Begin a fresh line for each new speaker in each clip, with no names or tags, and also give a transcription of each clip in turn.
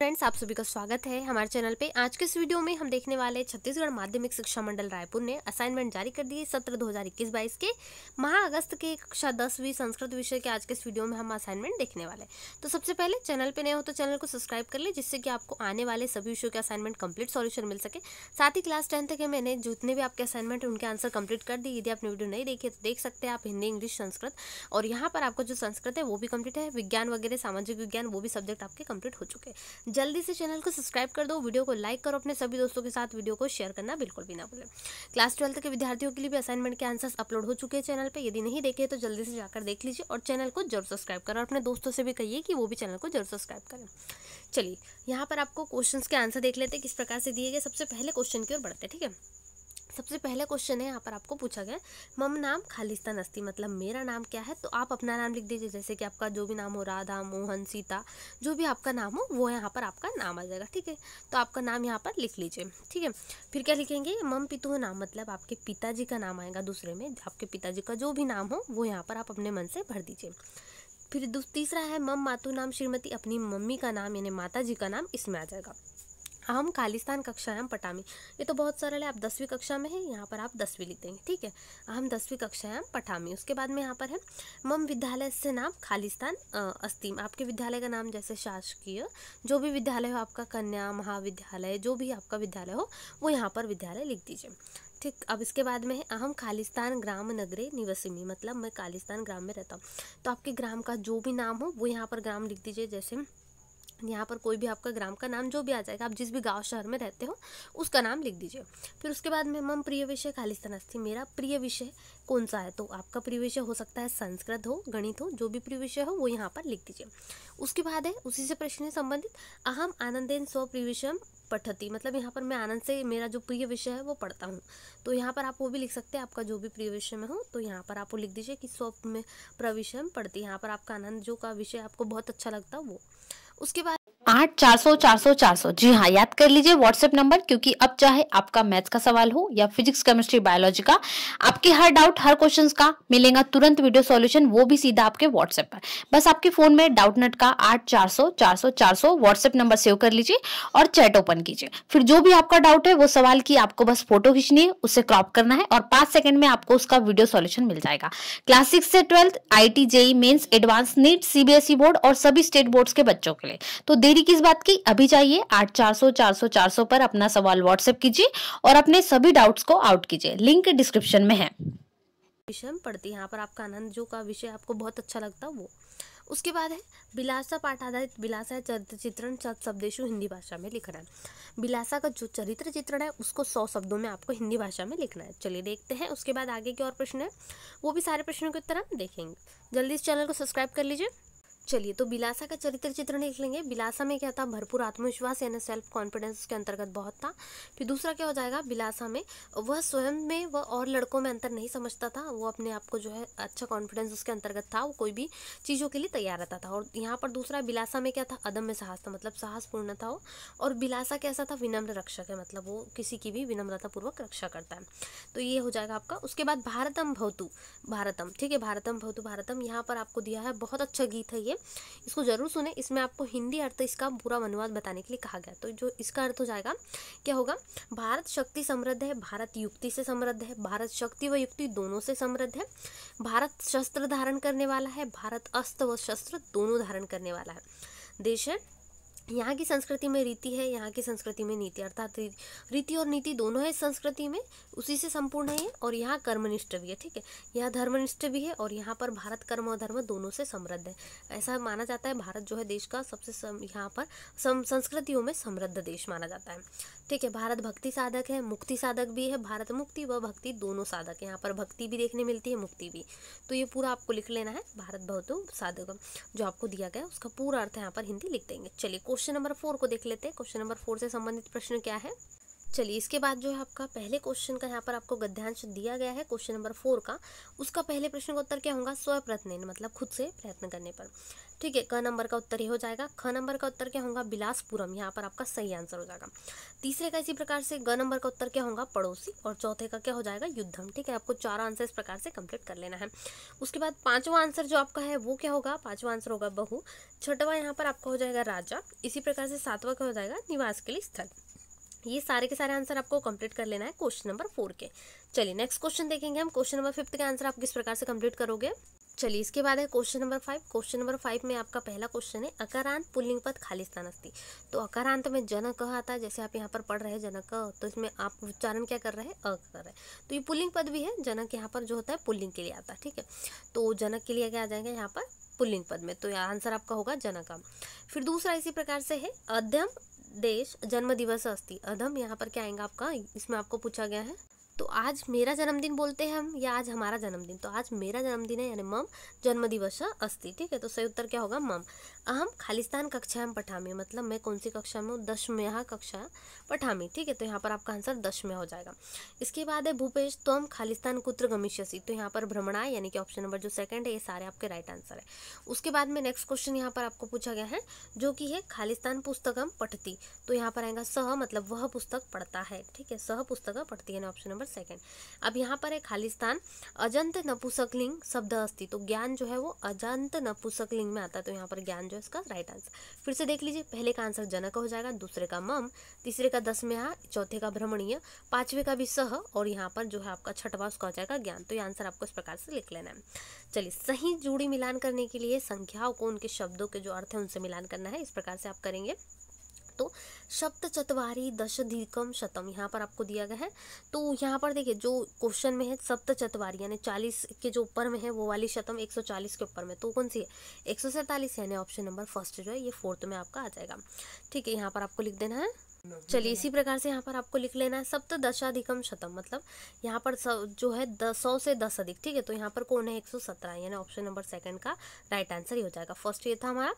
Friends आप सभी का स्वागत है हमारे चैनल पे आज के इस वीडियो में हम देखने वाले छत्तीसगढ़ माध्यमिक शिक्षा मंडल रायपुर ने असाइनमेंट जारी कर दिए सत्र 2021-22 के महा अगस्त के कक्षा दसवीं संस्कृत विषय के आज के इस वीडियो में हम असाइनमेंट देखने वाले हैं तो सबसे पहले चैनल पे नए हो तो चैनल को सब्सक्राइब कर ले जिससे कि आपको आने वाले सभी विषयों के असाइनमेंट कम्प्लीट सोल्यूशन मिल सके साथ ही क्लास टेंथ के मैंने जितने भी आपके असाइनमेंट उनके आंसर कंप्लीट कर दिए यदि आपने वीडियो नहीं देखी तो देख सकते हैं आप हिंदी इंग्लिश संस्कृत और यहाँ पर आपको जो संस्कृत है वो भी कम्प्लीट है विज्ञान वगैरह सामाजिक विज्ञान वो भी सब्जेक्ट आपके कम्प्लीट हो चुके हैं जल्दी से चैनल को सब्सक्राइब कर दो वीडियो को लाइक करो अपने सभी दोस्तों के साथ वीडियो को शेयर करना बिल्कुल भी ना भूलें क्लास ट्वेल्थ के विद्यार्थियों के लिए भी असाइनमेंट के आंसर्स अपलोड हो चुके हैं चैनल पर यदि नहीं देखे तो जल्दी से जाकर देख लीजिए और चैनल को जरूर सब्सक्राइब करें और अपने दोस्तों से भी कहिए कि वो भी चैनल को जरूर सब्सक्राइब करें चलिए यहाँ पर आपको क्वेश्चन के आंसर देख लेते हैं किस प्रकार से दिए गए सबसे पहले क्वेश्चन की ओर बढ़ते ठीक है सबसे पहला क्वेश्चन है यहाँ पर आपको पूछा गया मम नाम खालिस्तान अस्ती मतलब मेरा नाम क्या है तो आप अपना नाम लिख दीजिए जैसे कि आपका जो भी नाम हो राधा मोहन सीता जो भी आपका नाम हो वो यहाँ पर आपका नाम आ जाएगा ठीक है तो आपका नाम यहाँ पर लिख लीजिए ठीक है फिर क्या लिखेंगे मम पितु नाम मतलब आपके पिताजी का नाम आएगा दूसरे में आपके पिताजी का जो भी नाम हो वो यहाँ पर आप अपने मन से भर दीजिए फिर तीसरा है मम मातु नाम श्रीमती अपनी मम्मी का नाम यानी माता जी का नाम इसमें आ जाएगा अहम खालिस्तान कक्षायाम पटामी ये तो बहुत सरल है आप दसवीं कक्षा में है यहाँ पर आप दसवीं लिख देंगे ठीक है अहम दसवीं कक्षायाम पटामी उसके बाद में यहाँ पर है मम विद्यालय से नाम खालिस्तान अस्तीम आपके विद्यालय का नाम जैसे शासकीय जो भी विद्यालय हो आपका कन्या महाविद्यालय जो भी आपका विद्यालय हो वो यहाँ पर विद्यालय लिख दीजिए ठीक अब इसके बाद में है अहम खालिस्तान ग्राम नगरे निवसिमी मतलब मैं खालिस्तान ग्राम में रहता हूँ तो आपके ग्राम का जो भी नाम हो वो यहाँ पर ग्राम लिख दीजिए जैसे यहाँ पर कोई भी आपका ग्राम का नाम जो भी आ जाएगा आप जिस भी गांव शहर में रहते हो उसका नाम लिख दीजिए फिर उसके बाद में मम प्रिय विषय खालिस्तान अस्थि मेरा प्रिय विषय कौन सा है तो आपका प्रिय विषय हो सकता है संस्कृत हो गणित हो जो भी प्रिय विषय हो वो यहाँ पर लिख दीजिए उसके बाद है उसी से प्रश्न संबंधित अहम आनंदेन स्व प्रिय विषय पठती मतलब यहाँ पर मैं आनंद से मेरा जो प्रिय विषय है वो पढ़ता हूँ तो यहाँ पर आप वो भी लिख सकते हैं आपका जो भी प्रिय विषय में हो तो यहाँ पर आप वो लिख दीजिए कि स्व में प्रविषय पढ़ती यहाँ पर आपका आनंद जो का विषय आपको बहुत अच्छा लगता है वो ¡Us va! आठ चार सौ चार सौ चार सौ जी हाँ याद कर लीजिए व्हाट्सएप नंबर क्योंकि अब चाहे आपका मैथ्स का सवाल हो या फिजिक्स केमिस्ट्री बायोलॉजी का आपके हर डाउट हर क्वेश्चन का मिलेगा तुरंत वीडियो सॉल्यूशन वो भी सीधा आपके व्हाट्सएप पर बस आपके फोन में डाउट नट का आठ चार सौ चार सौ चार सौ व्हाट्सएप नंबर सेव कर लीजिए और चैट ओपन कीजिए फिर जो भी आपका डाउट है वो सवाल की आपको बस फोटो खींचनी है उससे क्रॉप करना है और पांच सेकंड में आपको उसका वीडियो सोल्यूशन मिल जाएगा क्लास सिक्स से twelfth I T JEE mains advance NEET CBSE board और सभी स्टेट बोर्ड्स के बच्चों के लिए तो देरी किस बात की अभी जाइए आठ चार सौ चार सौ चार सौ पर अपना सवाल व्हाट्सएप कीजिए और अपने सभी डाउट्स को आउट कीजिए लिंक डिस्क्रिप्शन में है विषय हम पढ़ते हैं यहाँ पर आपका आनंद जो का विषय आपको बहुत अच्छा लगता है वो उसके बाद है बिलासा पाठ आधारित बिलासा चरित्र चित्रण शब्देशु हिंदी भाषा में लिखना है बिलासा का जो चरित्र चित्रण है उसको सौ शब्दों में आपको हिंदी भाषा में लिखना है चलिए देखते हैं उसके बाद आगे के और प्रश्न है वो भी सारे प्रश्नों के उत्तर हम देखेंगे जल्दी इस चैनल को सब्सक्राइब कर लीजिए चलिए तो बिलासा का चरित्र चित्र देख लेंगे बिलासा में क्या था भरपूर आत्मविश्वास यानी सेल्फ कॉन्फिडेंस उसके अंतर्गत बहुत था फिर दूसरा क्या हो जाएगा बिलासा में वह स्वयं में वह और लड़कों में अंतर नहीं समझता था वो अपने आप को जो है अच्छा कॉन्फिडेंस उसके अंतर्गत था वो कोई भी चीज़ों के लिए तैयार रहता था और यहाँ पर दूसरा बिलासा में क्या था अदम्य साहस था मतलब साहसपूर्ण था वो और बिलासा कैसा था विनम्र रक्षक है मतलब वो किसी की भी विनम्रतापूर्वक रक्षा करता है तो ये हो जाएगा आपका उसके बाद भारतम भवतु भारतम ठीक है भारतम भवतु भारतम यहाँ पर आपको दिया है बहुत अच्छा गीत है ये चाहिए इसको ज़रूर सुने इसमें आपको हिंदी अर्थ इसका पूरा अनुवाद बताने के लिए कहा गया तो जो इसका अर्थ हो जाएगा क्या होगा भारत शक्ति समृद्ध है भारत युक्ति से समृद्ध है भारत शक्ति व युक्ति दोनों से समृद्ध है भारत शस्त्र धारण करने वाला है भारत अस्त्र व शस्त्र दोनों धारण करने वाला है देश है यहाँ की संस्कृति में रीति है यहाँ की संस्कृति में नीति अर्थात रीति और नीति दोनों है संस्कृति में उसी से संपूर्ण है और यहाँ कर्मनिष्ठ भी है ठीक है यहाँ धर्मनिष्ठ भी है और यहाँ पर भारत कर्म और धर्म दोनों से समृद्ध है ऐसा माना जाता है भारत जो है देश का सबसे सम, यहाँ पर सम संस्कृतियों में समृद्ध देश माना जाता है ठीक है भारत भक्ति साधक है मुक्ति साधक भी है भारत मुक्ति व भक्ति दोनों साधक है यहाँ पर भक्ति भी देखने मिलती है मुक्ति भी तो ये पूरा आपको लिख लेना है भारत बहुत साधक जो आपको दिया गया उसका पूरा अर्थ यहाँ पर हिंदी लिख देंगे चलिए क्वेश्चन क्वेश्चन नंबर फोर को देख लेते हैं क्वेश्चन नंबर फोर से संबंधित प्रश्न क्या है चलिए इसके बाद जो है आपका पहले क्वेश्चन का यहाँ पर आपको गद्यांश दिया गया है क्वेश्चन नंबर फोर का उसका पहले प्रश्न का उत्तर क्या होगा स्वप्रत्न मतलब खुद से प्रयत्न करने पर ठीक है क नंबर का उत्तर ये हो जाएगा ख नंबर का उत्तर क्या होगा बिलासपुरम यहाँ पर आपका सही आंसर हो जाएगा तीसरे का इसी प्रकार से ग नंबर का उत्तर क्या होगा पड़ोसी और चौथे का क्या हो जाएगा युद्धम ठीक है आपको चार आंसर इस प्रकार से कंप्लीट कर लेना है उसके बाद पांचवा आंसर जो आपका है वो क्या होगा पांचवा आंसर होगा बहु छठवा यहाँ पर आपका हो जाएगा राजा इसी प्रकार से सातवा का हो जाएगा निवास के लिए स्थल ये सारे के सारे आंसर आपको कंप्लीट कर लेना है क्वेश्चन नंबर फोर के चलिए नेक्स्ट क्वेश्चन देखेंगे हम क्वेश्चन नंबर फिफ्थ के आंसर आप किस प्रकार से कंप्लीट करोगे चलिए इसके बाद है question number five question number five में आपका पहला क्वेश्चन है अकारांत पुल्लिंग पद खालिस्तान अस्थि तो अकारांत तो में जनक कहा आता है जैसे आप यहाँ पर पढ़ रहे हैं जनक तो इसमें आप उच्चारण क्या कर रहे हैं अ कर रहे हैं तो ये पुल्लिंग पद भी है जनक यहाँ पर जो होता है पुल्लिंग के लिए आता है ठीक है तो जनक के लिए क्या आ जाएगा यहाँ पर पुल्लिंग पद में तो आंसर आपका होगा जनक फिर दूसरा इसी प्रकार से है अध्यम देश जन्म दिवस अस्थि अधम यहाँ पर क्या आएगा आपका इसमें आपको पूछा गया है तो आज मेरा जन्मदिन बोलते हैं हम या आज हमारा जन्मदिन तो आज मेरा जन्मदिन है यानी मम जन्मदिवस अस्ति ठीक है तो सही उत्तर क्या होगा मम अहम खालिस्तान कक्षा में पठामी मतलब मैं कौन सी कक्षा में हूँ दशमया कक्षा पठामी ठीक है तो यहाँ पर आपका आंसर दस हो जाएगा इसके बाद है भूपेश तो हम खालिस्तान कुत्र गमिष्यसी तो यहाँ पर भ्रमणा यानी कि ऑप्शन नंबर जो सेकंड है ये सारे आपके राइट आंसर है उसके बाद में नेक्स्ट क्वेश्चन यहाँ पर आपको पूछा गया है जो कि है खालिस्तान पुस्तकम पठती तो यहाँ पर आएगा सह मतलब वह पुस्तक पढ़ता है ठीक है सह पुस्तक पढ़ती है ऑप्शन नंबर सेकेंड अब यहाँ पर है खाली स्थान अजंत नपुसकलिंग शब्द अस्थि तो ज्ञान जो है वो अजंत नपुसकलिंग में आता है तो यहाँ पर ज्ञान जो है इसका राइट आंसर फिर से देख लीजिए पहले का आंसर जनक हो जाएगा दूसरे का मम तीसरे का दस में यहाँ चौथे का भ्रमणीय पाँचवें का भी सह और यहाँ पर जो है आपका छठवा उसका हो जाएगा ज्ञान तो ये आंसर आपको इस प्रकार से लिख लेना है चलिए सही जुड़ी मिलान करने के लिए संख्याओं को उनके शब्दों के जो अर्थ है उनसे मिलान करना है इस प्रकार से आप करेंगे तो शब्द चतवारी दशधिकम शतम यहाँ पर आपको दिया गया है तो यहाँ पर देखिए जो क्वेश्चन में है सप्त चतवारी यानी चालीस के जो ऊपर में है वो वाली शतम एक सौ चालीस के ऊपर में तो कौन सी है एक सौ सैंतालीस यानी ऑप्शन नंबर फर्स्ट जो है ये फोर्थ में आपका आ जाएगा ठीक है यहाँ पर आपको लिख देना है चलिए इसी प्रकार से यहाँ पर आपको लिख लेना है सप्त दशाधिकम शतम मतलब यहाँ पर सब जो है सौ से दस अधिक ठीक है तो यहाँ पर कौन है एक सौ सत्रह यानी ऑप्शन नंबर सेकंड का राइट आंसर ही हो जाएगा फर्स्ट ये था हमारा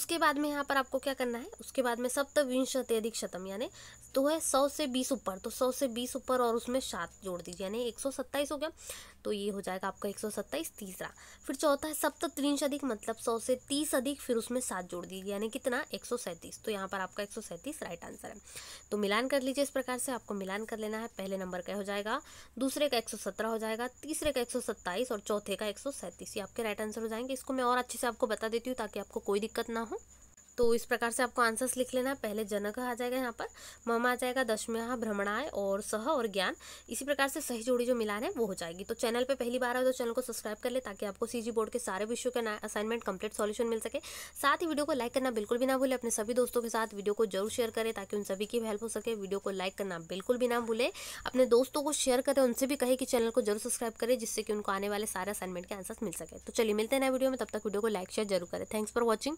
उसके बाद में यहाँ पर आपको क्या करना है उसके बाद में सप्त सप्तविंशत्यधिक शतम यानी तो है सौ से बीस ऊपर तो सौ से बीस ऊपर और उसमें सात जोड़ दीजिए यानी एक सौ सत्ताईस हो गया तो ये हो जाएगा आपका एक सौ सत्ताईस तीसरा फिर चौथा है सप्तविंश अधिक मतलब सौ से तीस अधिक फिर उसमें सात जोड़ दीजिए यानी कितना एक सौ सैंतीस तो यहाँ पर आपका एक सौ सैंतीस राइट आंसर है तो मिलान कर लीजिए इस प्रकार से आपको मिलान कर लेना है पहले नंबर का हो जाएगा दूसरे का एक सौ सत्रह हो जाएगा तीसरे का एक सौ सत्ताईस और चौथे का एक सौ सैंतीस ये आपके राइट आंसर हो जाएंगे इसको मैं और अच्छे से आपको बता देती हूँ ताकि आपको कोई दिक्कत ना हो तो इस प्रकार से आपको आंसर्स लिख लेना पहले जनक आ जाएगा यहाँ पर मम आ जाएगा दशम्या भ्रमणाय और सह और ज्ञान इसी प्रकार से सही जोड़ी जो मिलान है वो हो जाएगी तो चैनल पे पहली बार आए तो चैनल को सब्सक्राइब कर ले ताकि आपको सीजी बोर्ड के सारे विषयों के असाइनमेंट कंप्लीट सॉल्यूशन मिल सके साथ ही वीडियो को लाइक करना बिल्कुल भी ना भूले अपने सभी दोस्तों के साथ वीडियो को जरूर शेयर करें ताकि उन सभी की हेल्प हो सके वीडियो को लाइक करना बिल्कुल भी ना भूले अपने दोस्तों को शेयर करें उनसे भी कहे कि चैनल को जरूर सब्सक्राइब करें जिससे कि उनको आने वाले सारे असाइनमेंट के आंसर्स मिल सके तो चलिए मिलते हैं नए वीडियो में तब तक वीडियो को लाइक शेयर जरूर करें थैंक्स फॉर वॉचिंग